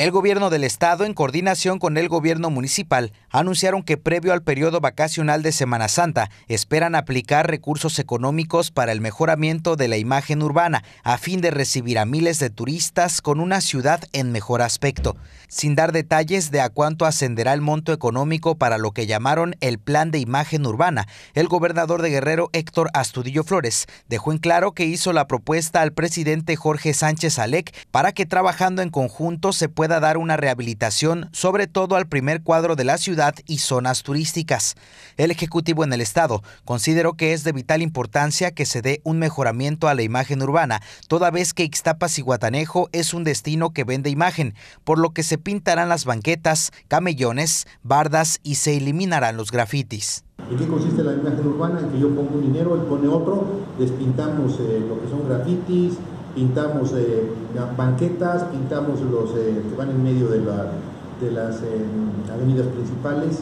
El gobierno del estado, en coordinación con el gobierno municipal, anunciaron que previo al periodo vacacional de Semana Santa, esperan aplicar recursos económicos para el mejoramiento de la imagen urbana, a fin de recibir a miles de turistas con una ciudad en mejor aspecto, sin dar detalles de a cuánto ascenderá el monto económico para lo que llamaron el Plan de Imagen Urbana. El gobernador de Guerrero, Héctor Astudillo Flores, dejó en claro que hizo la propuesta al presidente Jorge Sánchez Alec para que trabajando en conjunto se pueda a dar una rehabilitación, sobre todo al primer cuadro de la ciudad y zonas turísticas. El Ejecutivo en el Estado consideró que es de vital importancia que se dé un mejoramiento a la imagen urbana, toda vez que Ixtapas y Guatanejo es un destino que vende imagen, por lo que se pintarán las banquetas, camellones, bardas y se eliminarán los grafitis. ¿En qué consiste la imagen urbana? que yo pongo un dinero, él pone otro, despintamos eh, lo que son grafitis, pintamos eh, banquetas, pintamos los eh, que van en medio de, las eh, avenidas principales,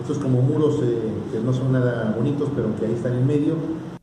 estos como muros que no son nada bonitos, pero que ahí están en medio.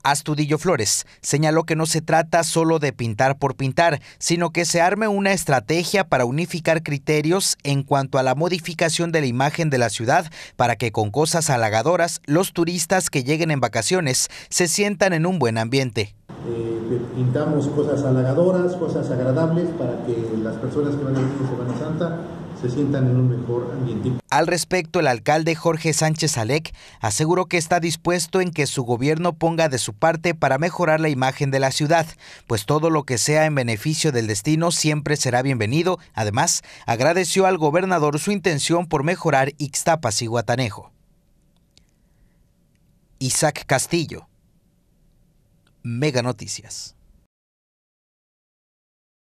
Astudillo Flores señaló que no se trata solo de pintar por pintar, sino que se arme una estrategia para unificar criterios en cuanto a la modificación de la imagen de la ciudad para que con cosas halagadoras los turistas que lleguen en vacaciones se sientan en un buen ambiente. Eh, pintamos cosas halagadoras, cosas agradables para que las personas que van a vivir Semana Santa se sientan en un mejor ambiente. Al respecto, el alcalde Jorge Sánchez Alec aseguró que está dispuesto en que su gobierno ponga de su parte para mejorar la imagen de la ciudad, pues todo lo que sea en beneficio del destino siempre será bienvenido. Además, agradeció al gobernador su intención por mejorar Ixtapas y Guatanejo. Isaac Castillo Mega Noticias.